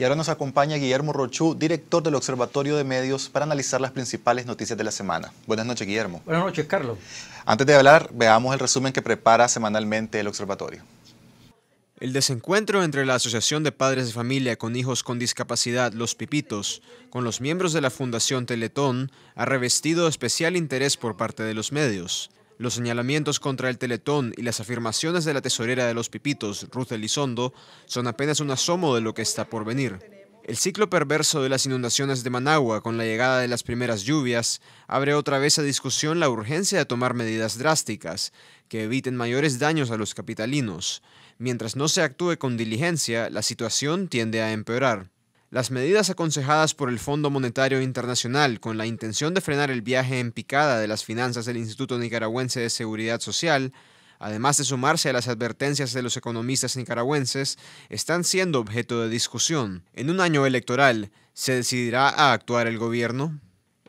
Y ahora nos acompaña Guillermo Rochú, director del Observatorio de Medios, para analizar las principales noticias de la semana. Buenas noches, Guillermo. Buenas noches, Carlos. Antes de hablar, veamos el resumen que prepara semanalmente el Observatorio. El desencuentro entre la Asociación de Padres de Familia con Hijos con Discapacidad, Los Pipitos, con los miembros de la Fundación Teletón ha revestido especial interés por parte de los medios. Los señalamientos contra el Teletón y las afirmaciones de la tesorera de los Pipitos, Ruth Elizondo, son apenas un asomo de lo que está por venir. El ciclo perverso de las inundaciones de Managua con la llegada de las primeras lluvias abre otra vez a discusión la urgencia de tomar medidas drásticas que eviten mayores daños a los capitalinos. Mientras no se actúe con diligencia, la situación tiende a empeorar. Las medidas aconsejadas por el Fondo Monetario Internacional con la intención de frenar el viaje en picada de las finanzas del Instituto Nicaragüense de Seguridad Social, además de sumarse a las advertencias de los economistas nicaragüenses, están siendo objeto de discusión. En un año electoral, ¿se decidirá a actuar el gobierno?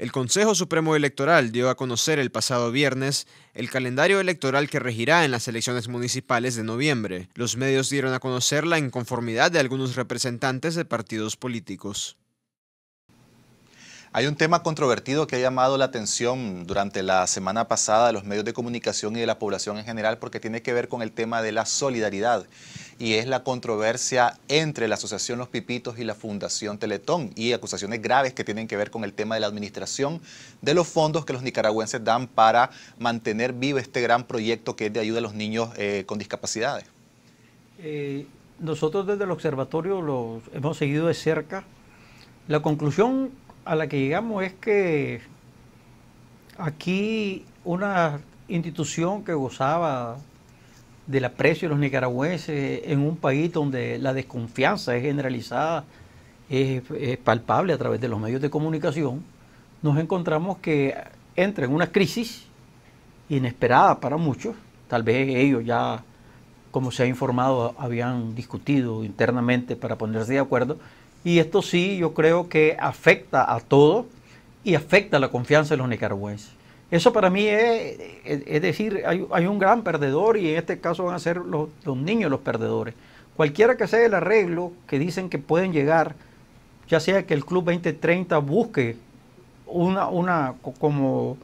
El Consejo Supremo Electoral dio a conocer el pasado viernes el calendario electoral que regirá en las elecciones municipales de noviembre. Los medios dieron a conocer la inconformidad de algunos representantes de partidos políticos. Hay un tema controvertido que ha llamado la atención durante la semana pasada de los medios de comunicación y de la población en general porque tiene que ver con el tema de la solidaridad y es la controversia entre la Asociación Los Pipitos y la Fundación Teletón y acusaciones graves que tienen que ver con el tema de la administración de los fondos que los nicaragüenses dan para mantener vivo este gran proyecto que es de ayuda a los niños eh, con discapacidades. Eh, nosotros desde el observatorio los hemos seguido de cerca. La conclusión a la que llegamos es que aquí una institución que gozaba del aprecio de los nicaragüenses en un país donde la desconfianza es generalizada, es, palpable a través de los medios de comunicación, nos encontramos que entra en una crisis inesperada para muchos, tal vez ellos ya, como se ha informado, habían discutido internamente para ponerse de acuerdo, y esto sí, yo creo que afecta a todos y afecta la confianza de los nicaragüenses. Eso para mí es, decir, hay, un gran perdedor y en este caso van a ser los, niños los perdedores. Cualquiera que sea el arreglo que dicen que pueden llegar, ya sea que el Club 2030 busque una, una como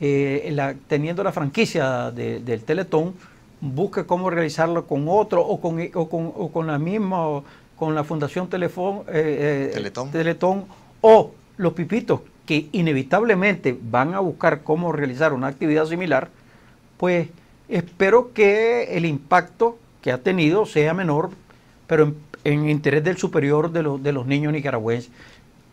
eh, teniendo la franquicia del Teletón, busque cómo realizarlo con otro o con, con, o con la misma con la Fundación Telefón, eh, eh, Teletón. o los pipitos que inevitablemente van a buscar cómo realizar una actividad similar, pues espero que el impacto que ha tenido sea menor, pero en, interés del superior de los niños nicaragüenses.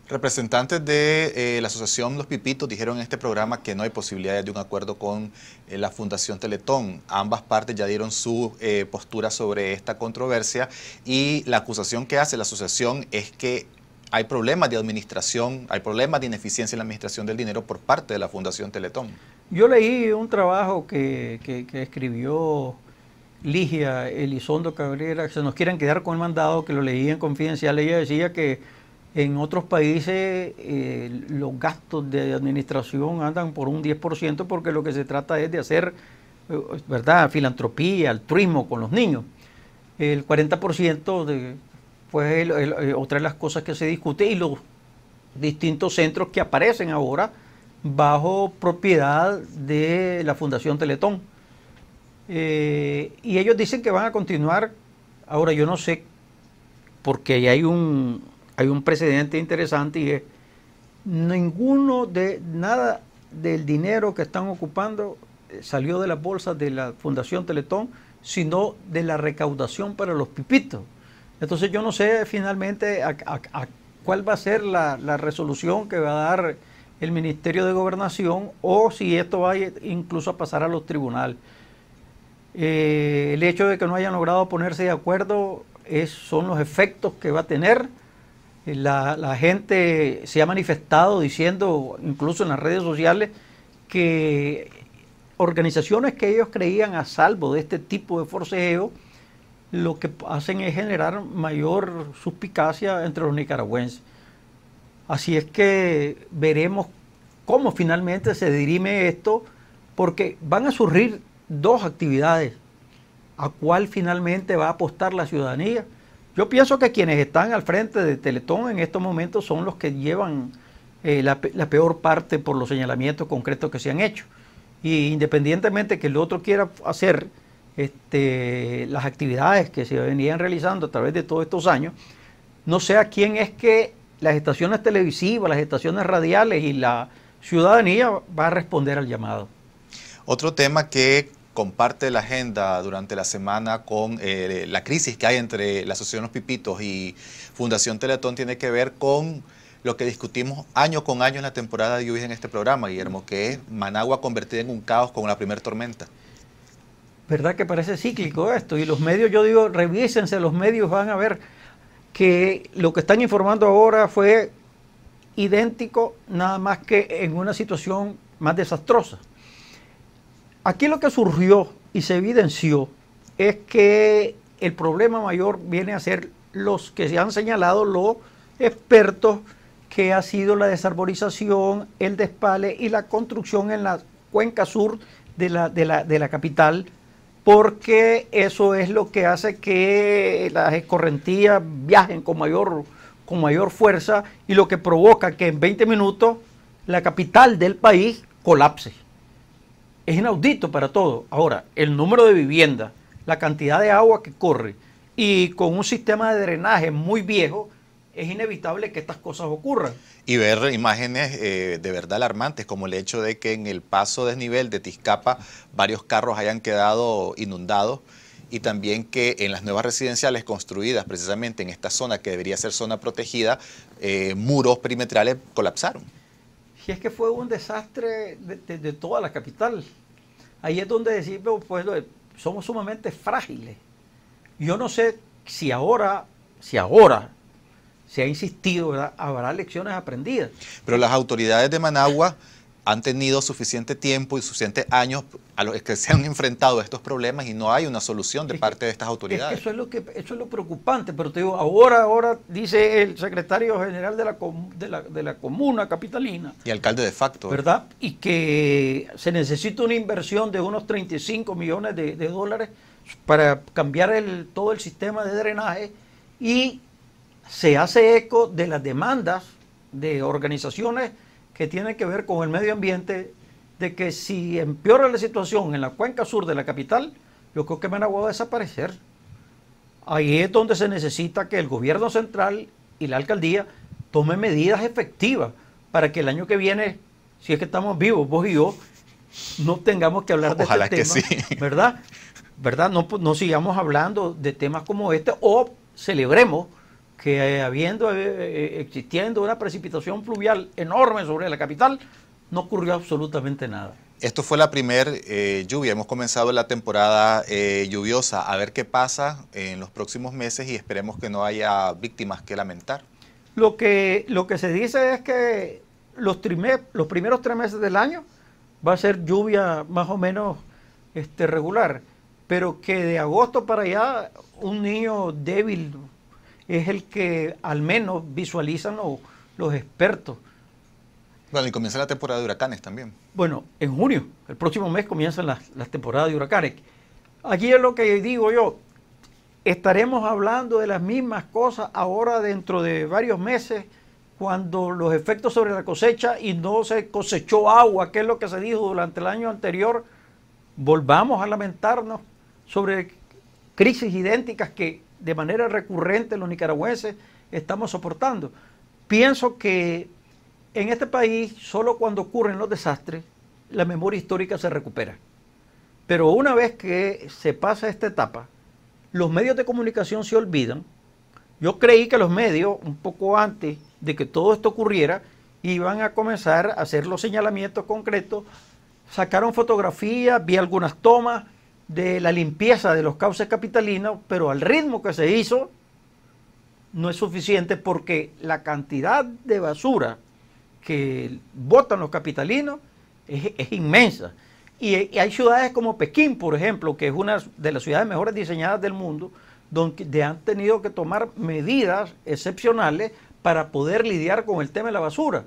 Representantes de eh, la Asociación Los Pipitos dijeron en este programa que no hay posibilidades de un acuerdo con eh, la Fundación Teletón. Ambas partes ya dieron su eh, postura sobre esta controversia y la acusación que hace la asociación es que hay problemas de administración, hay problemas de ineficiencia en la administración del dinero por parte de la Fundación Teletón. Yo leí un trabajo que, escribió Ligia Elizondo Cabrera, que se nos quieren quedar con el mandado, que lo leí en confidencial. Ella decía que en otros países eh, los gastos de administración andan por un 10% porque lo que se trata es de hacer, eh, ¿verdad?, filantropía, altruismo con los niños. El 40% de, pues, eh, otra de las cosas que se discute y los distintos centros que aparecen ahora bajo propiedad de la Fundación Teletón. y ellos dicen que van a continuar. Ahora yo no sé, porque hay un, hay un precedente interesante y es ninguno de nada del dinero que están ocupando eh, salió de las bolsas de la Fundación Teletón, sino de la recaudación para los pipitos. Entonces yo no sé finalmente cuál va a ser la, resolución que va a dar el Ministerio de Gobernación o si esto va incluso a pasar a los tribunales. Eh, el hecho de que no hayan logrado ponerse de acuerdo son los efectos que va a tener la, gente se ha manifestado diciendo, incluso en las redes sociales, que organizaciones que ellos creían a salvo de este tipo de forcejeo, lo que hacen es generar mayor suspicacia entre los nicaragüenses. Así es que veremos cómo finalmente se dirime esto, porque van a surgir dos actividades, a cuál finalmente va a apostar la ciudadanía yo pienso que quienes están al frente de Teletón en estos momentos son los que llevan eh, la, peor parte por los señalamientos concretos que se han hecho. Y independientemente que el otro quiera hacer este, las actividades que se venían realizando a través de todos estos años, no sé quién es que las estaciones televisivas, las estaciones radiales y la ciudadanía va a responder al llamado. Otro tema que comparte la agenda durante la semana con eh, la crisis que hay entre la Asociación Los Pipitos y Fundación Teletón tiene que ver con lo que discutimos año con año en la temporada de lluvias en este programa, Guillermo, que es Managua convertida en un caos con la primera tormenta. ¿Verdad que parece cíclico esto? Y los medios, yo digo, revísense, los medios van a ver que lo que están informando ahora fue idéntico, nada más que en una situación más desastrosa. Aquí lo que surgió y se evidenció es que el problema mayor viene a ser los que se han señalado los expertos que ha sido la desarborización, el despale y la construcción en la cuenca sur de la, de la, capital, porque eso es lo que hace que las escorrentías viajen con mayor, con mayor fuerza y lo que provoca que en 20 minutos la capital del país colapse es inaudito para todo. Ahora, el número de viviendas, la cantidad de agua que corre y con un sistema de drenaje muy viejo, es inevitable que estas cosas ocurran. Y ver imágenes eh, de verdad alarmantes, como el hecho de que en el paso desnivel de Tizcapa varios carros hayan quedado inundados y también que en las nuevas residenciales construidas precisamente en esta zona que debería ser zona protegida, eh, muros perimetrales colapsaron. Que es que fue un desastre de, toda la capital. Ahí es donde decimos, pues, somos sumamente frágiles. Yo no sé si ahora, si ahora se ha insistido, ¿verdad? habrá lecciones aprendidas. Pero las autoridades de Managua han tenido suficiente tiempo y suficientes años a los que se han enfrentado a estos problemas y no hay una solución de parte de estas autoridades. eso, es lo que, eso es lo preocupante, pero te digo, ahora, ahora dice el secretario general de la, de la, comuna capitalina. Y alcalde de facto. ¿Verdad? Y que se necesita una inversión de unos 35 millones de, dólares para cambiar el, todo el sistema de drenaje y se hace eco de las demandas de organizaciones que tiene que ver con el medio ambiente, de que si empeora la situación en la cuenca sur de la capital, yo creo que Managua va a desaparecer. Ahí es donde se necesita que el gobierno central y la alcaldía tomen medidas efectivas para que el año que viene, si es que estamos vivos, vos y yo, no tengamos que hablar de este que sí. ¿verdad? ¿Verdad? No, no sigamos hablando de temas como este o celebremos que eh, habiendo, eh, eh, existiendo una precipitación fluvial enorme sobre la capital, no ocurrió absolutamente nada. Esto fue la primera lluvia, hemos comenzado la temporada lluviosa, a ver qué pasa en los próximos meses y esperemos que no haya víctimas que lamentar. Lo que, lo que se dice es que los, los primeros tres meses del año va a ser lluvia más o menos este, regular, pero que de agosto para allá un niño débil es el que al menos visualizan los, expertos. Bueno, y comienza la temporada de huracanes también. Bueno, en junio, el próximo mes comienzan las, las temporadas de huracanes. Aquí es lo que digo yo, estaremos hablando de las mismas cosas ahora dentro de varios meses cuando los efectos sobre la cosecha y no se cosechó agua, que es lo que se dijo durante el año anterior, volvamos a lamentarnos sobre crisis idénticas que de manera recurrente los nicaragüenses estamos soportando. Pienso que en este país, solo cuando ocurren los desastres, la memoria histórica se recupera. Pero una vez que se pasa esta etapa, los medios de comunicación se olvidan. Yo creí que los medios, un poco antes de que todo esto ocurriera, iban a comenzar a hacer los señalamientos concretos. Sacaron fotografías, vi algunas tomas, de la limpieza de los cauces capitalinos, pero al ritmo que se hizo no es suficiente porque la cantidad de basura que botan los capitalinos es, inmensa. Y, eh, y, hay ciudades como Pekín, por ejemplo, que es una de las ciudades mejores diseñadas del mundo, donde han tenido que tomar medidas excepcionales para poder lidiar con el tema de la basura.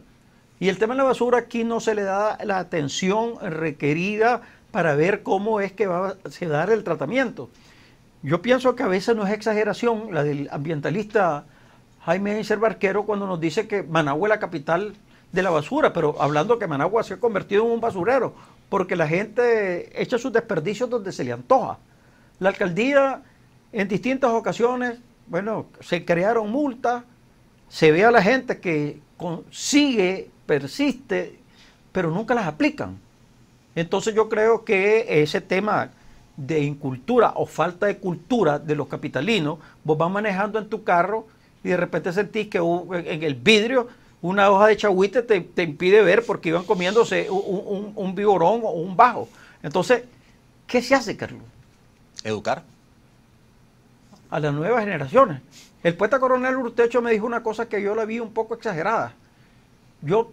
Y el tema de la basura aquí no se le da la atención requerida para ver cómo es que va a dar el tratamiento. Yo pienso que a veces no es exageración la del ambientalista Jaime Enser Barquero cuando nos dice que Managua es la capital de la basura, pero hablando que Managua se ha convertido en un basurero, porque la gente echa sus desperdicios donde se le antoja. La alcaldía en distintas ocasiones, bueno, se crearon multas, se ve a la gente que consigue, persiste, pero nunca las aplican. Entonces yo creo que ese tema de incultura o falta de cultura de los capitalinos, vos vas manejando en tu carro y de repente sentís que en el vidrio una hoja de chagüite te, impide ver porque iban comiéndose un, un, o un bajo. Entonces, ¿qué se hace, Carlos? Educar. A las nuevas generaciones. El poeta coronel Urtecho me dijo una cosa que yo la vi un poco exagerada. Yo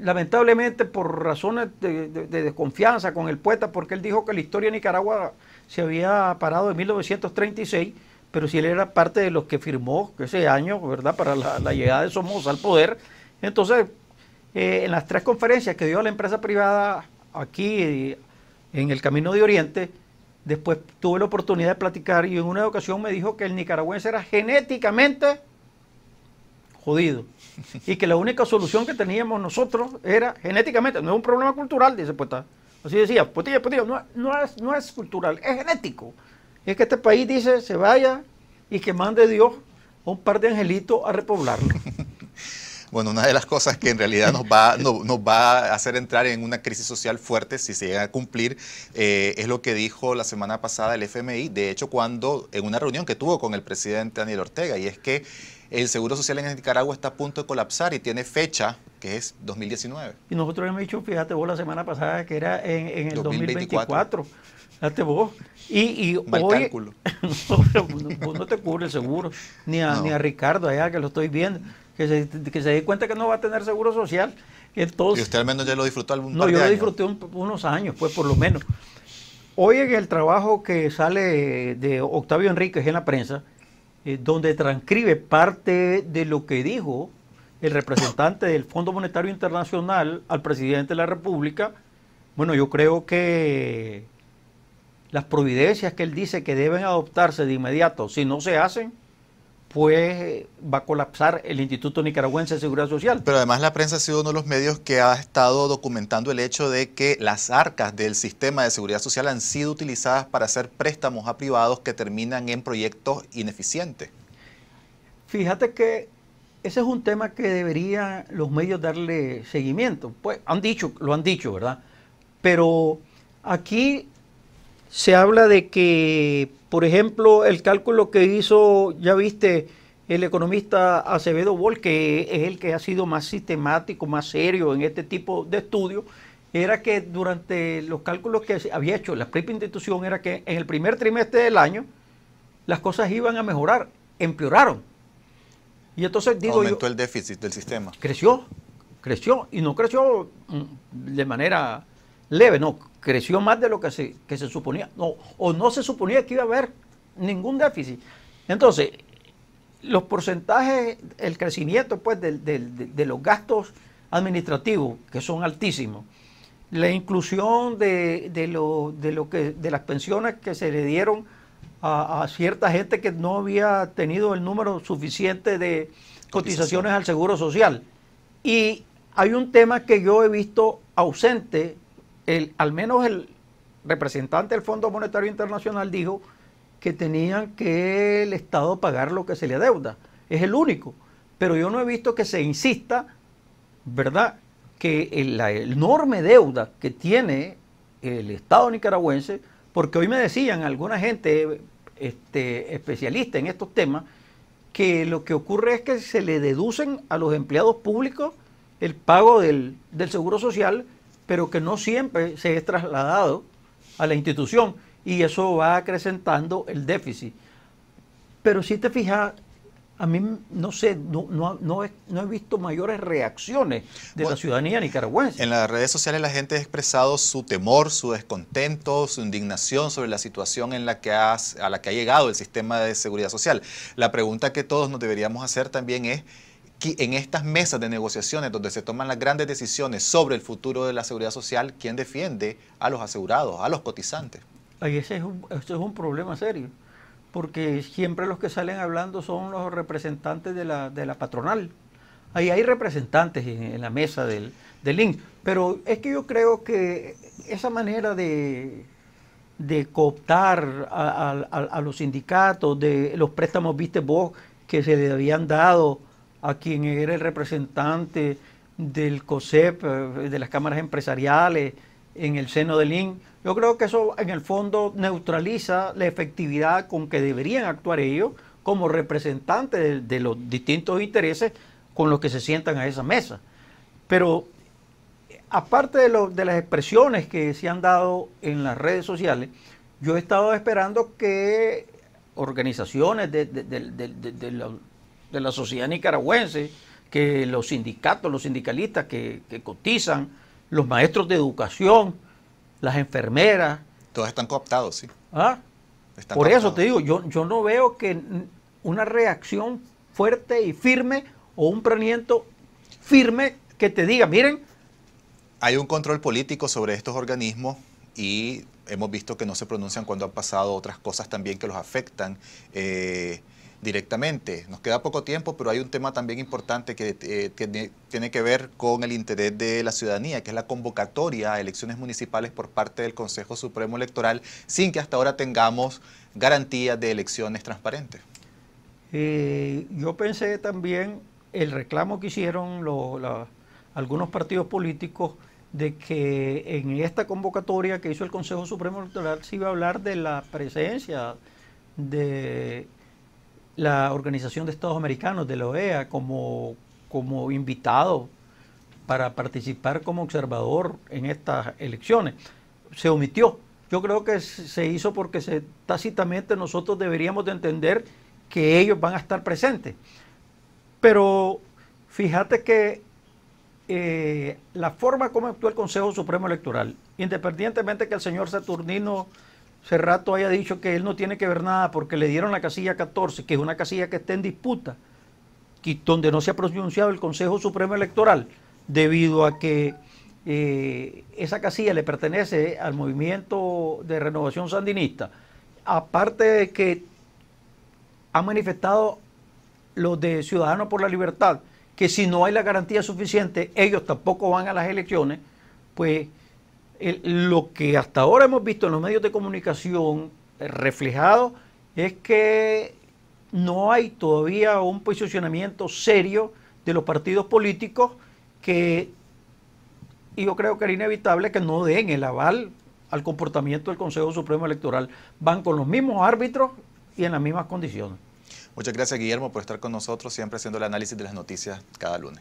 lamentablemente por razones de, desconfianza con el poeta, porque él dijo que la historia de Nicaragua se había parado en 1936, pero si él era parte de los que firmó ese año, ¿verdad?, para la, llegada de Somoza al poder. Entonces, eh, en las tres conferencias que dio a la empresa privada aquí eh, en el Camino de Oriente, después tuve la oportunidad de platicar y en una ocasión me dijo que el nicaragüense era genéticamente jodido y que la única solución que teníamos nosotros era genéticamente, no es un problema cultural, dice pues Así decía, pues, pues, no, no, es, no es cultural, es genético. Es que este país dice, se vaya y que mande Dios un par de angelitos a repoblarlo. Bueno, una de las cosas que en realidad nos va, nos va a hacer entrar en una crisis social fuerte si se llega a cumplir eh, es lo que dijo la semana pasada el FMI, de hecho cuando en una reunión que tuvo con el presidente Daniel Ortega, y es que el Seguro Social en Nicaragua está a punto de colapsar y tiene fecha que es 2019. Y nosotros hemos dicho, fíjate vos la semana pasada que era en, el 2024. Fíjate vos. Y, hoy, no, te cubre el seguro, ni ni a Ricardo allá que lo estoy viendo que se, que dé cuenta que no va a tener seguro social. Entonces, y usted al menos ya lo disfrutó algún No, par de yo lo disfruté unos años, pues por lo menos. Hoy en el trabajo que sale de Octavio Enríquez en la prensa, eh, donde transcribe parte de lo que dijo el representante del Fondo Monetario Internacional al presidente de la República, bueno, yo creo que las providencias que él dice que deben adoptarse de inmediato, si no se hacen, pues va a colapsar el Instituto Nicaragüense de Seguridad Social. Pero además la prensa ha sido uno de los medios que ha estado documentando el hecho de que las arcas del sistema de seguridad social han sido utilizadas para hacer préstamos a privados que terminan en proyectos ineficientes. Fíjate que ese es un tema que deberían los medios darle seguimiento. Pues han dicho, lo han dicho, ¿verdad? Pero aquí se habla de que, por ejemplo, el cálculo que hizo, ya viste, el economista Acevedo Bol, que es el que ha sido más sistemático, más serio en este tipo de estudios, era que durante los cálculos que había hecho la propia institución, era que en el primer trimestre del año las cosas iban a mejorar, empeoraron. Y entonces digo Aumentó el déficit del sistema. Creció, creció, y no creció mm, de manera leve, no, creció más de lo que se, que se suponía, no, o no se suponía que iba a haber ningún déficit. Entonces, los porcentajes, el crecimiento pues, de, los gastos administrativos, que son altísimos, la inclusión de, lo, que, de las pensiones que se le dieron a cierta gente que no había tenido el número suficiente de cotizaciones al Seguro Social. Y hay un tema que yo he visto ausente al menos el representante del Fondo Monetario Internacional dijo que tenían que el Estado pagar lo que se le adeuda. Es el único. Pero yo no he visto que se insista, ¿verdad?, que la enorme deuda que tiene el Estado nicaragüense, porque hoy me decían alguna gente este, especialista en estos temas, que lo que ocurre es que se le deducen a los empleados públicos el pago del, del seguro social pero que no siempre se es trasladado a la institución y eso va acrecentando el déficit. Pero si te fijas, a mí no sé, no, no, he, visto mayores reacciones de la ciudadanía nicaragüense. En las redes sociales la gente ha expresado su temor, su descontento, su indignación sobre la situación en la que a la que ha llegado el sistema de seguridad social. La pregunta que todos nos deberíamos hacer también es en estas mesas de negociaciones donde se toman las grandes decisiones sobre el futuro de la seguridad social, ¿quién defiende a los asegurados, a los cotizantes? ese es un, es un problema serio, porque siempre los que salen hablando son los representantes de la, de la patronal. Ahí hay representantes en, la mesa del, del INC, pero es que yo creo que esa manera de, de cooptar a, los sindicatos, de los préstamos, viste vos, que se le habían dado a quien era el representante del COSEP, eh, de las cámaras empresariales en el seno del IN. Yo creo que eso en el fondo neutraliza la efectividad con que deberían actuar ellos como representantes de, los distintos intereses con los que se sientan a esa mesa. Pero aparte de, las expresiones que se han dado en las redes sociales, yo he estado esperando que organizaciones de, de, de, de la sociedad nicaragüense, que los sindicatos, los sindicalistas que, cotizan, los maestros de educación, las enfermeras. Todos están cooptados, sí. ¿Ah? Por eso te digo, yo, yo no veo que una reacción fuerte y firme o un planeamiento firme que te diga, miren. Hay un control político sobre estos organismos y hemos visto que no se pronuncian cuando han pasado otras cosas también que los afectan. Eh, directamente. Nos queda poco tiempo, pero hay un tema también importante que eh, tiene, que ver con el interés de la ciudadanía, que es la convocatoria a elecciones municipales por parte del Consejo Supremo Electoral, sin que hasta ahora tengamos garantía de elecciones transparentes. Eh, yo pensé también el reclamo que hicieron algunos partidos políticos de que en esta convocatoria que hizo el Consejo Supremo Electoral se iba a hablar de la presencia de la Organización de Estados Americanos, de la OEA, como, como invitado para participar como observador en estas elecciones. Se omitió. Yo creo que se hizo porque tácitamente nosotros deberíamos de entender que ellos van a estar presentes. Pero fíjate que eh, la forma como actúa el Consejo Supremo Electoral, independientemente que el señor Saturnino Cerrato haya dicho que él no tiene que ver nada porque le dieron la casilla 14, que es una casilla que está en disputa, donde no se ha pronunciado el Consejo Supremo Electoral, debido a que eh, esa casilla le pertenece al movimiento de renovación sandinista. Aparte de que ha manifestado los de Ciudadanos por la Libertad, que si no hay la garantía suficiente, ellos tampoco van a las elecciones, pues lo que hasta ahora hemos visto en los medios de comunicación reflejado es que no hay todavía un posicionamiento serio de los partidos políticos que y yo creo que era inevitable que no den el aval al comportamiento del Consejo Supremo Electoral. Van con los mismos árbitros y en las mismas condiciones. Muchas gracias Guillermo por estar con nosotros, siempre haciendo el análisis de las noticias cada lunes.